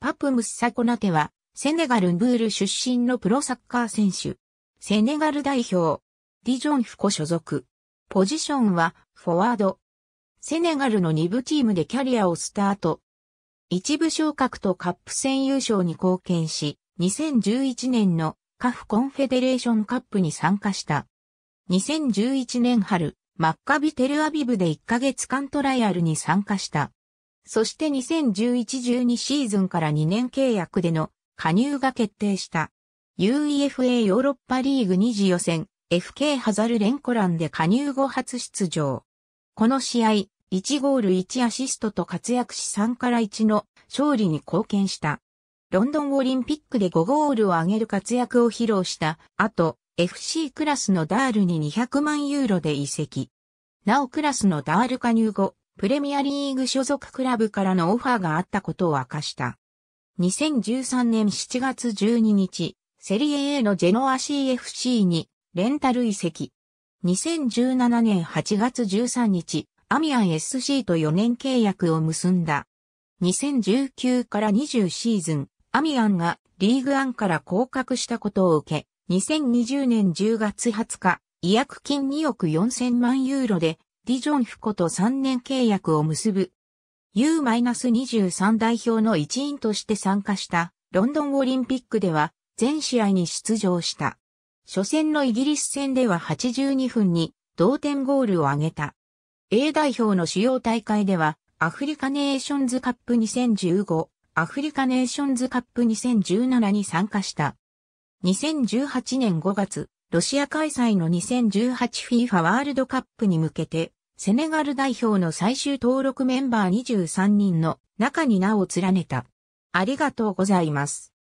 パプムスサコナテは、セネガルムブール出身のプロサッカー選手。セネガル代表。ディジョンフコ所属。ポジションは、フォワード。セネガルの2部チームでキャリアをスタート。一部昇格とカップ戦優勝に貢献し、2011年のカフコンフェデレーションカップに参加した。2011年春、マッカビテルアビブで1ヶ月間トライアルに参加した。そして2011-12シーズンから2年契約での加入が決定した。UEFA ヨーロッパリーグ2次予選、FK ハザルレンコランで加入後初出場。この試合、1ゴール1アシストと活躍し3から1の勝利に貢献した。ロンドンオリンピックで5ゴールを挙げる活躍を披露した後、FC クラスのダールに200万ユーロで移籍。なおクラスのダール加入後、プレミアリーグ所属クラブからのオファーがあったことを明かした。2013年7月12日、セリエ A のジェノア CFC にレンタル移籍。2017年8月13日、アミアン SC と4年契約を結んだ。2019から20シーズン、アミアンがリーグアンから降格したことを受け、2020年10月20日、違約金2億4000万ユーロでディジョンフこと3年契約を結ぶ。U-23 代表の一員として参加したロンドンオリンピックでは全試合に出場した。初戦のイギリス戦では82分に同点ゴールを挙げた。A 代表の主要大会ではアフリカネーションズカップ2015、アフリカネーションズカップ2017に参加した。2018年5月、ロシア開催の 2018FIFA ワールドカップに向けてセネガル代表の最終登録メンバー23人の中に名を連ねた。ありがとうございます。